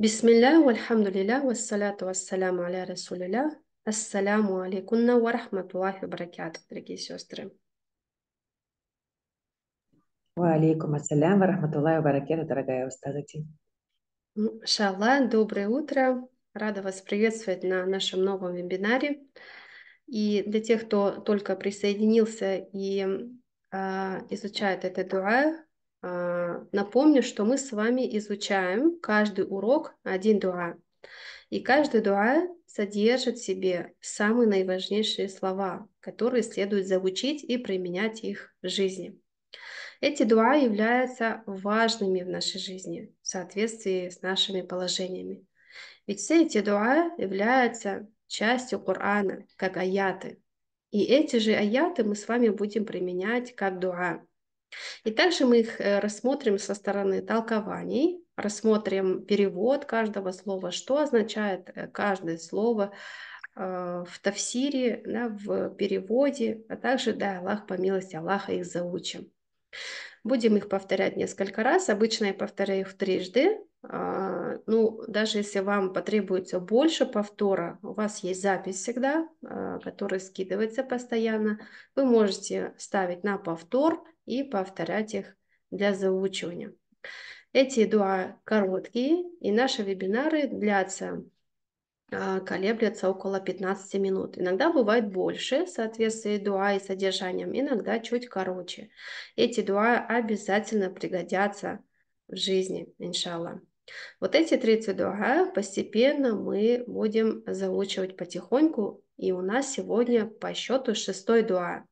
Бисмилля, вальхамду лилля, вассаляту вассаляму аля расулилля, ассаляму алейкунна варахматуллахи баракату дорогие сестры. Алейкум ассалям, варахматуллахи баракет, дорогая устазати. Шалла, доброе утро. Рада вас приветствовать на нашем новом вебинаре. И для тех, кто только присоединился и э, изучает это дуа, а, напомню, что мы с вами изучаем каждый урок один дуа. И каждый дуа содержит в себе самые наиважнейшие слова, которые следует заучить и применять их в жизни. Эти дуа являются важными в нашей жизни в соответствии с нашими положениями. Ведь все эти дуа являются частью Корана, как аяты. И эти же аяты мы с вами будем применять как дуа. И также мы их э, рассмотрим со стороны толкований, рассмотрим перевод каждого слова, что означает э, каждое слово э, в тафсире, да, в переводе, а также, да, Аллах по милости Аллаха их заучим. Будем их повторять несколько раз. Обычно я повторяю их трижды. А, ну, даже если вам потребуется больше повтора, у вас есть запись всегда, а, которая скидывается постоянно, вы можете ставить на повтор – и повторять их для заучивания. Эти два короткие, и наши вебинары длятся, а, колеблятся около 15 минут. Иногда бывает больше в соответствии дуа и содержанием, иногда чуть короче. Эти дуа обязательно пригодятся в жизни, иншаллах. Вот эти 30 дуа постепенно мы будем заучивать потихоньку, и у нас сегодня по счету шестой дуа.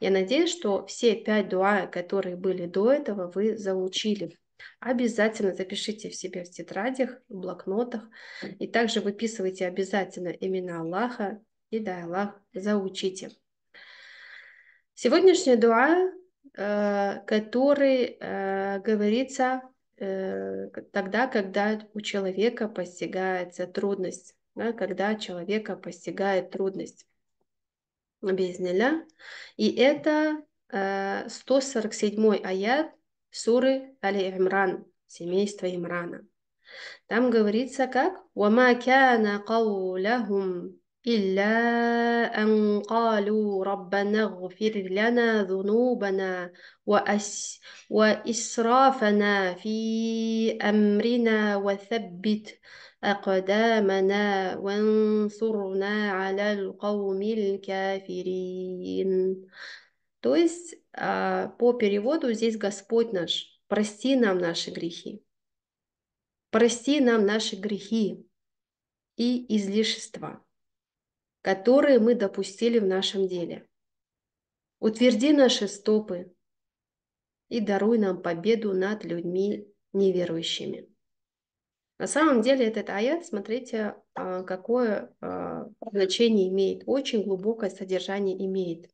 Я надеюсь, что все пять дуа, которые были до этого, вы заучили. Обязательно запишите в себе в тетрадях, в блокнотах. И также выписывайте обязательно имена Аллаха и дай Аллах заучите. Сегодняшняя дуа, э, который э, говорится э, тогда, когда у человека постигается трудность, да, когда человека постигает трудность. بإذن الله и это 147 э, аят суры Али Имран семейства Имрана там говорится как وما كان قولهم إلا أن قالوا ربنا اغفر لنا ذنوبنا وأس وإسرافنا في أمرنا وثبت أقدامنا وانصرنا على القوم الكافرين То есть а, по переводу здесь Господь наш, прости нам наши грехи, прости нам наши грехи и излишества, которые мы допустили в нашем деле. Утверди наши стопы и даруй нам победу над людьми неверующими. На самом деле этот аят, смотрите, а, какое а, значение имеет, очень глубокое содержание имеет.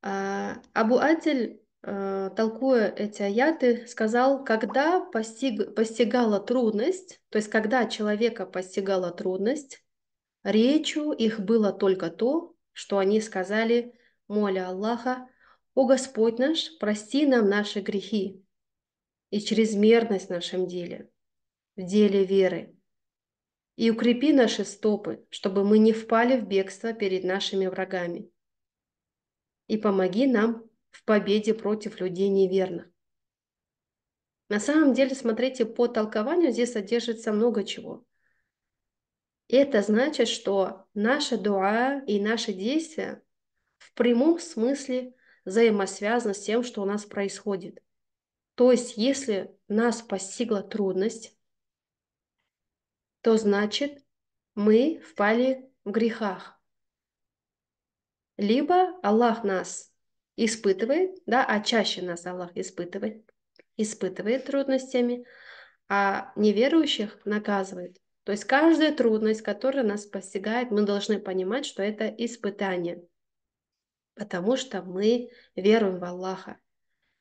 А, Абу Адиль, толкуя эти аяты, сказал, когда постиг, постигала трудность, то есть когда человека постигала трудность, речью их было только то, что они сказали, моля Аллаха, «О Господь наш, прости нам наши грехи, и чрезмерность в нашем деле, в деле веры. И укрепи наши стопы, чтобы мы не впали в бегство перед нашими врагами. И помоги нам в победе против людей неверных. На самом деле, смотрите, по толкованию здесь содержится много чего. Это значит, что наша дуа и наши действия в прямом смысле взаимосвязаны с тем, что у нас происходит – то есть, если нас постигла трудность, то значит мы впали в грехах. Либо Аллах нас испытывает, да, а чаще нас Аллах испытывает, испытывает трудностями, а неверующих наказывает. То есть каждая трудность, которая нас постигает, мы должны понимать, что это испытание, потому что мы веруем в Аллаха.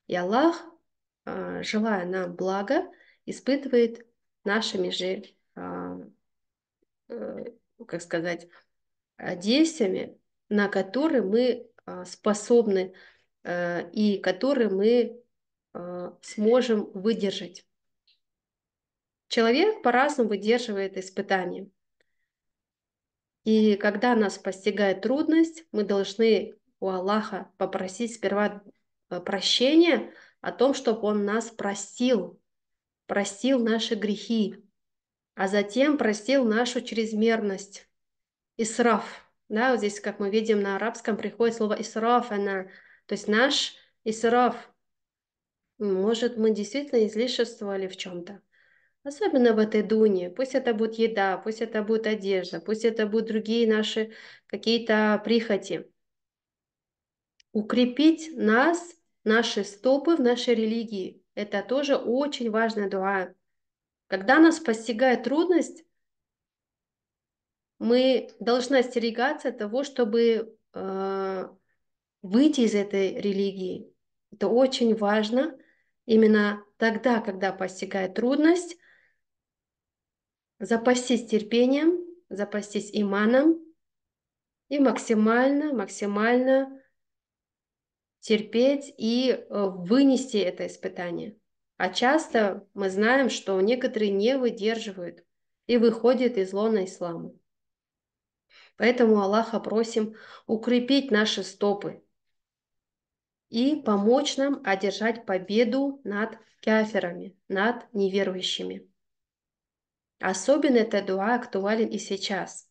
И Аллах а, желая нам блага, испытывает нашими же, а, э, как сказать, действиями, на которые мы а, способны э, и которые мы сможем выдержать. Человек по-разному выдерживает испытания. И когда нас постигает трудность, мы должны у Аллаха попросить сперва э, прощения, о том, чтобы Он нас простил, простил наши грехи, а затем простил нашу чрезмерность. Исраф, да, вот здесь, как мы видим, на арабском приходит слово исраф, она, то есть наш исраф. Может, мы действительно излишествовали в чем-то. Особенно в этой дуне. Пусть это будет еда, пусть это будет одежда, пусть это будут другие наши какие-то прихоти. Укрепить нас – наши стопы в нашей религии. Это тоже очень важная дуа. Когда нас постигает трудность, мы должны остерегаться того, чтобы э, выйти из этой религии. Это очень важно. Именно тогда, когда постигает трудность, запастись терпением, запастись иманом и максимально, максимально терпеть и э, вынести это испытание. А часто мы знаем, что некоторые не выдерживают и выходят из лона ислама. Поэтому Аллаха просим укрепить наши стопы и помочь нам одержать победу над каферами, над неверующими. Особенно эта дуа актуален и сейчас –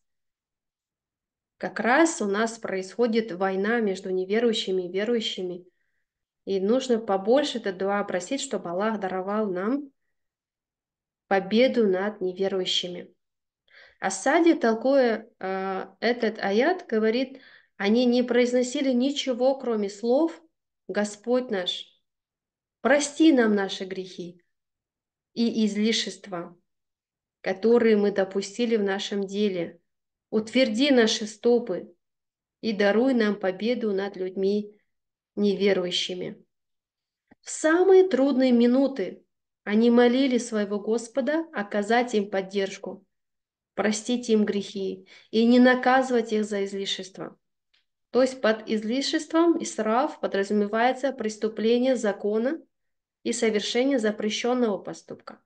как раз у нас происходит война между неверующими и верующими. И нужно побольше это дуа просить, чтобы Аллах даровал нам победу над неверующими. Асади, толкуя э, этот аят, говорит, они не произносили ничего, кроме слов «Господь наш, прости нам наши грехи и излишества, которые мы допустили в нашем деле, утверди наши стопы и даруй нам победу над людьми неверующими. В самые трудные минуты они молили своего Господа оказать им поддержку, простить им грехи и не наказывать их за излишество. То есть под излишеством Исраф подразумевается преступление закона и совершение запрещенного поступка.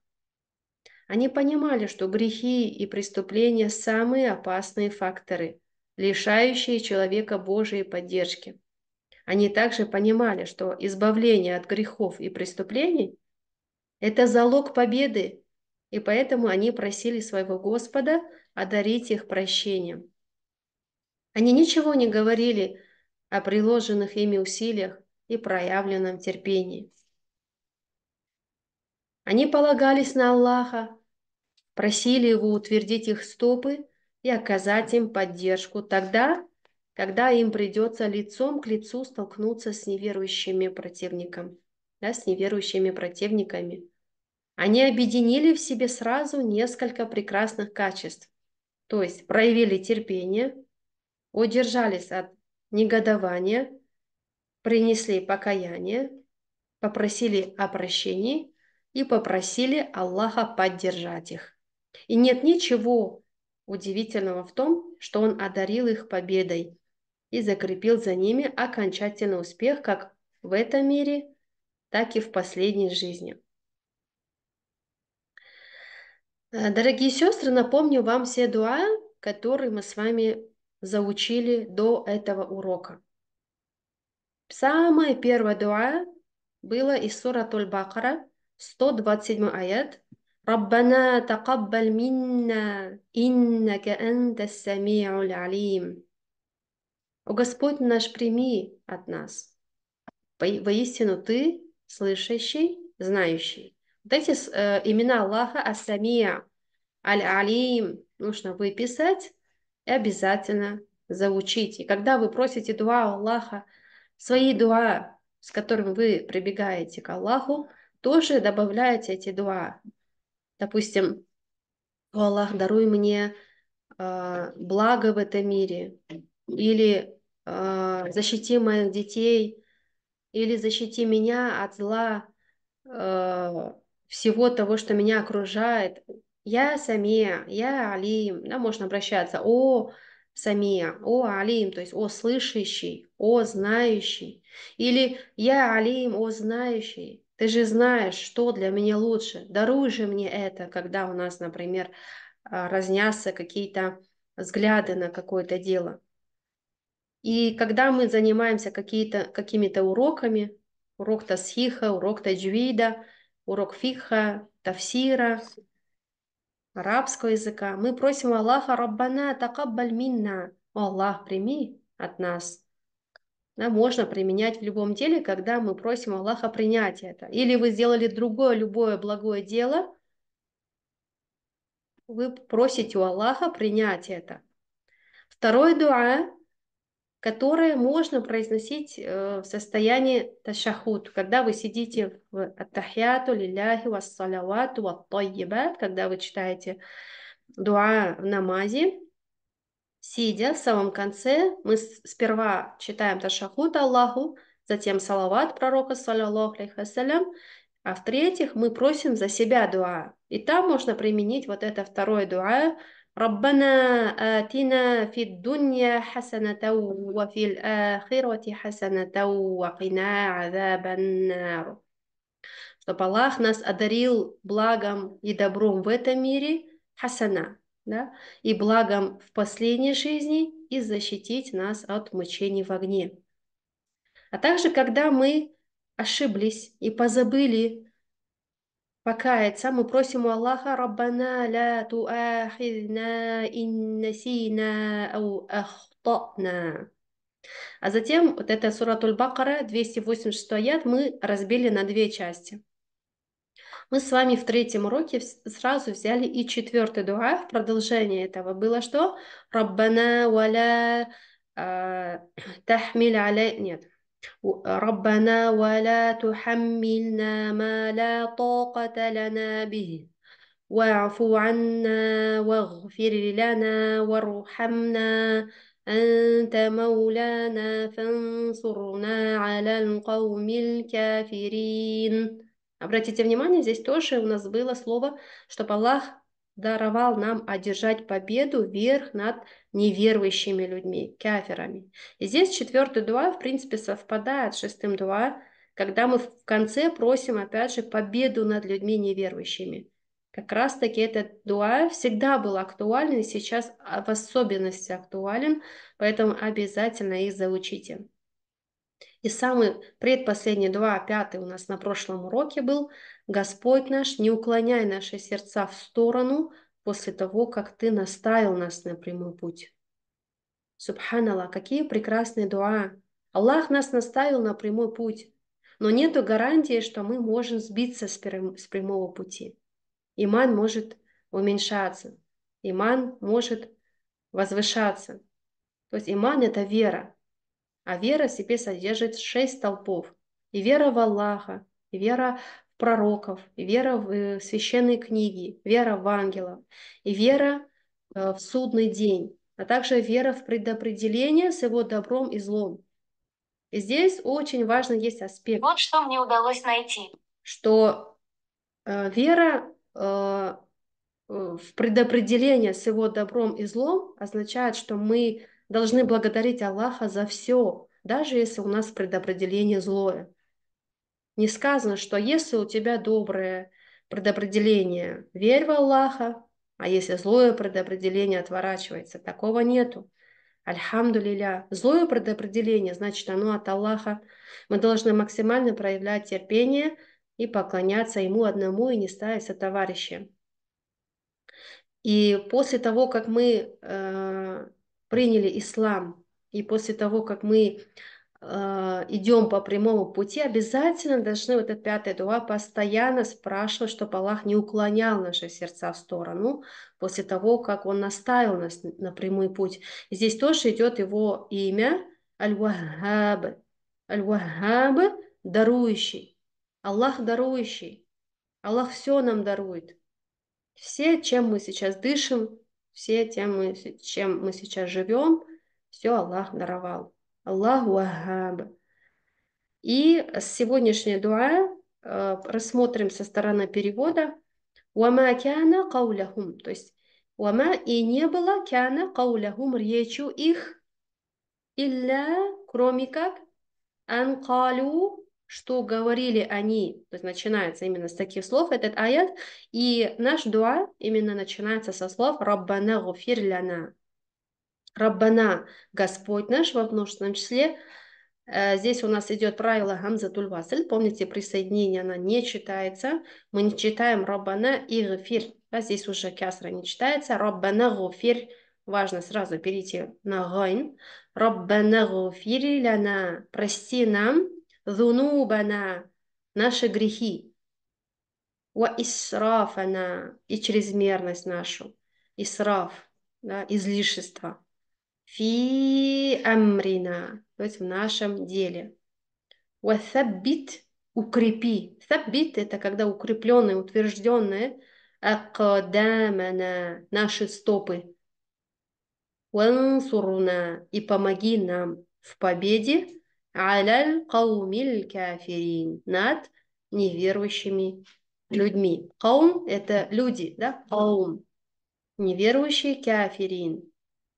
Они понимали, что грехи и преступления – самые опасные факторы, лишающие человека Божьей поддержки. Они также понимали, что избавление от грехов и преступлений – это залог победы, и поэтому они просили своего Господа одарить их прощением. Они ничего не говорили о приложенных ими усилиях и проявленном терпении. Они полагались на Аллаха, просили его утвердить их стопы и оказать им поддержку тогда, когда им придется лицом к лицу столкнуться с неверующими противником, да, с неверующими противниками. Они объединили в себе сразу несколько прекрасных качеств, то есть проявили терпение, удержались от негодования, принесли покаяние, попросили о прощении и попросили Аллаха поддержать их. И нет ничего удивительного в том, что он одарил их победой и закрепил за ними окончательный успех как в этом мире, так и в последней жизни. Э, дорогие сестры, напомню вам все дуа, которые мы с вами заучили до этого урока. Самая первая дуа была из сура Туль-Бакара – 127 аят. Раббана такаббаль минна, иннака анта сами'уль алим. О Господь наш, прими от нас. Воистину Ты, слышащий, знающий. Вот эти э, имена Аллаха, Асамия, Аль-Алим, нужно выписать и обязательно заучить. И когда вы просите дуа Аллаха, свои дуа, с которыми вы прибегаете к Аллаху, тоже добавляете эти два, Допустим, «О Аллах, даруй мне э, благо в этом мире», или э, «Защити моих детей», или «Защити меня от зла», э, всего того, что меня окружает. Я Самия, я Алим, да, можно обращаться, о Самия, о Алим, то есть о слышащий, о знающий. Или я Алим, о знающий. Ты же знаешь, что для меня лучше. Даруй же мне это, когда у нас, например, а, разнятся какие-то взгляды на какое-то дело. И когда мы занимаемся какими-то уроками, урок Тасхиха, урок Таджвида, урок Фиха, Тафсира, арабского языка, мы просим Аллаха Раббана такаббаль минна. О Аллах, прими от нас да, можно применять в любом деле, когда мы просим Аллаха принять это. Или вы сделали другое любое благое дело, вы просите у Аллаха принять это. Второй дуа, которое можно произносить э, в состоянии ташахут, когда вы сидите в аттахиату лиляхи вассалавату ваттайебат, когда вы читаете дуа в намазе, Сидя в самом конце, мы сперва читаем ташахуд Аллаху, затем салават пророка, саллиллаху а в-третьих, мы просим за себя дуа. И там можно применить вот это второе дуа, ربنا آتنا في الدنيا حسنة وفي الآخرة حسنة وقنا عذاب النار чтобы Аллах нас одарил благом и добром в этом мире, хасана, да, и благом в последней жизни и защитить нас от мучений в огне. А также, когда мы ошиблись и позабыли покаяться, мы просим у Аллаха «Раббана ля туахидна иннасина ау ахтана». А затем вот эта суратуль Бакара, 286 аят, мы разбили на две части – Мы с вами в третьем уроке сразу взяли и четвертый дуа. В продолжение этого было что? Раббана валя тахмиль аля... Нет. Раббана валя тухаммильна ما لا طاقة لنا به واعف عنا واغفر لنا وارحمنا أنت مولانا فانصرنا على القوم الكافرين Обратите внимание, здесь тоже у нас было слово, чтобы Аллах даровал нам одержать победу вверх над неверующими людьми, каферами. И здесь четвертый дуа, в принципе, совпадает с шестым дуа, когда мы в конце просим, опять же, победу над людьми неверующими. Как раз-таки этот дуа всегда был актуален и сейчас а, в особенности актуален, поэтому обязательно их заучите. И самый предпоследний, два, пятый у нас на прошлом уроке был «Господь наш, не уклоняй наши сердца в сторону после того, как Ты наставил нас на прямой путь». Субханаллах, какие прекрасные дуа. Аллах нас наставил на прямой путь, но нету гарантии, что мы можем сбиться с, прям, с прямого пути. Иман может уменьшаться, иман может возвышаться. То есть иман – это вера, а вера себе содержит шесть столпов. И вера в Аллаха, и вера в пророков, и вера в э, священные книги, вера в ангелов, и вера э, в судный день, а также вера в предопределение с его добром и злом. И здесь очень важно есть аспект. Вот что мне удалось найти. Что э, вера э, э в предопределение с его добром и злом означает, что мы должны благодарить Аллаха за все, даже если у нас предопределение злое. Не сказано, что если у тебя доброе предопределение, верь в Аллаха, а если злое предопределение отворачивается, такого нету. Альхамду Злое предопределение, значит, оно от Аллаха. Мы должны максимально проявлять терпение и поклоняться Ему одному и не ставить сотоварищем. И после того, как мы э, приняли ислам, и после того, как мы э, идем по прямому пути, обязательно должны вот этот пятый дуа постоянно спрашивать, чтобы Аллах не уклонял наши сердца в сторону после того, как Он наставил нас на прямой путь. И здесь тоже идет его имя Аль-Вахаб. Аль-Вахаб – дарующий. Аллах дарующий. Аллах все нам дарует. Все, чем мы сейчас дышим, все темы, чем мы сейчас живем, все Аллах даровал. Аллаху Ахаб. И сегодняшняя дуа э, рассмотрим со стороны перевода. Уама кяна кауляхум. То есть уама и не было кяна кауляхум речью их. Илля, кроме как, анкалю что говорили они, то есть начинается именно с таких слов этот аят, и наш дуа именно начинается со слов «Раббана гуфир ляна». «Раббана» – Господь наш во множественном числе. Э, здесь у нас идет правило Хамза Тульвасль. Помните, присоединение, она не читается. Мы не читаем «Раббана» и «Гуфир». а здесь уже кясра не читается. «Раббана гуфир» важно сразу перейти на гайн. «Раббана гуфир ляна» – «Прости нам, зунубана, наши грехи, ва исрафана, и чрезмерность нашу, исраф, да, излишество, фи амрина, то есть в нашем деле. Ва саббит, укрепи. Саббит – это когда укрепленные, утвержденные, акадамана, наши стопы, вансуруна, и помоги нам в победе, аляль каумиль кафирин над неверующими людьми. Каум – это люди, да? Каум. Неверующие кафирин.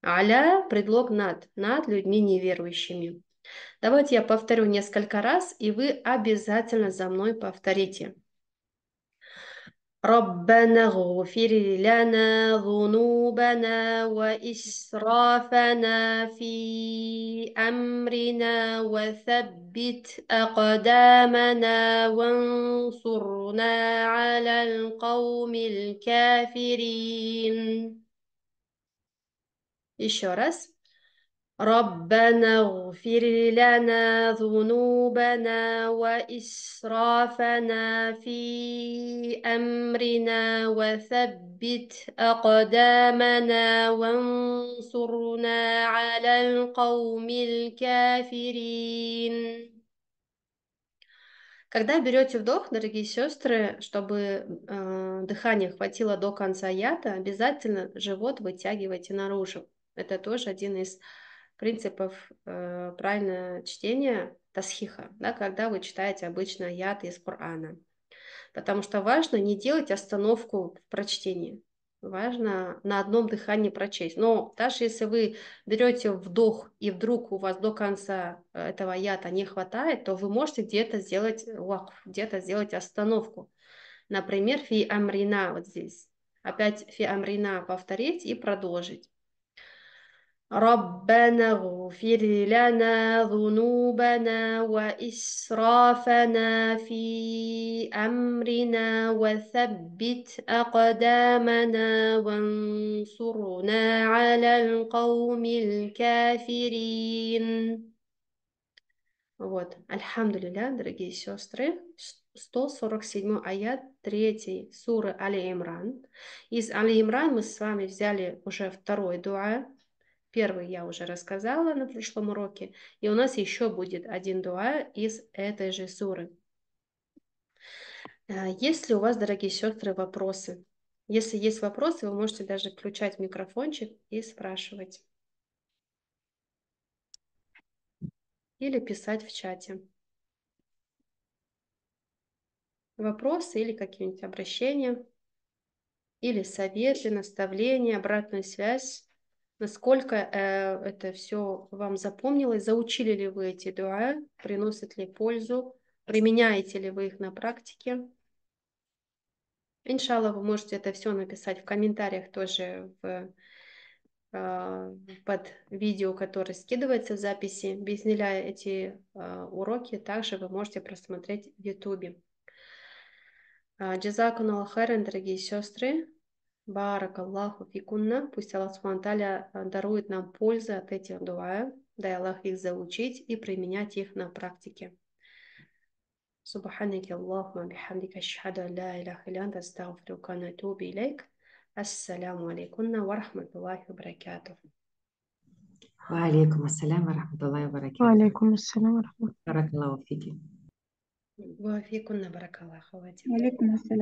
Аля – предлог над, над людьми неверующими. Давайте я повторю несколько раз, и вы обязательно за мной повторите. ربنا اغفر لنا ذنوبنا وإسرافنا في أمرنا وثبت أقدامنا وانصرنا على القوم الكافرين. Еще ربنا اغفر لنا ذنوبنا وإسرافنا في أمرنا وثبت أقدامنا وانصرنا على القوم الكافرين Когда берете вдох, дорогие сестры, чтобы э, дыхания хватило до конца ята, обязательно живот вытягивайте наружу. Это тоже один из э, принципов э, правильного чтения тасхиха, да, когда вы читаете обычно яд из Корана. Потому что важно не делать остановку в прочтении. Важно на одном дыхании прочесть. Но даже если вы берете вдох, и вдруг у вас до конца э, этого ята не хватает, то вы можете где-то сделать вакф, где-то сделать остановку. Например, фи амрина вот здесь. Опять фи амрина повторить и продолжить. ربنا اغفر لنا ذنوبنا وإسرافنا في أمرنا وثبت أقدامنا وانصرنا على القوم الكافرين Вот, Альхамдулиля, дорогие сестры, 147 аят 3 суры Али Имран. Из Али Имран мы с вами взяли уже второй дуа, Первый я уже рассказала на прошлом уроке, и у нас еще будет один дуа из этой же суры. Э, есть ли у вас, дорогие сестры, вопросы? Если есть вопросы, вы можете даже включать микрофончик и спрашивать. Или писать в чате. Вопросы или какие-нибудь обращения, или советы, наставления, обратная связь насколько э, это все вам запомнилось, заучили ли вы эти дуа, приносят ли пользу, применяете ли вы их на практике. Иншалла, вы можете это все написать в комментариях тоже в, э, под видео, которое скидывается в записи. Без эти э, уроки также вы можете просмотреть в Ютубе. А, Джазакуна Лахарен, дорогие сестры. Барак Аллаху фикунна. Пусть Аллах Субтитры дарует нам пользы от этих дуа. Дай Аллах их заучить и применять их на практике. سبحانك اللهم بحمدك أشهد أن لا إله إلا أنت أستغفرك ونتوب إليك السلام عليكم ورحمة الله وبركاته وعليكم السلام ورحمة الله وبركاته وعليكم السلام ورحمة الله بارك الله فيك وفيكن بارك الله خواتي وعليكم السلام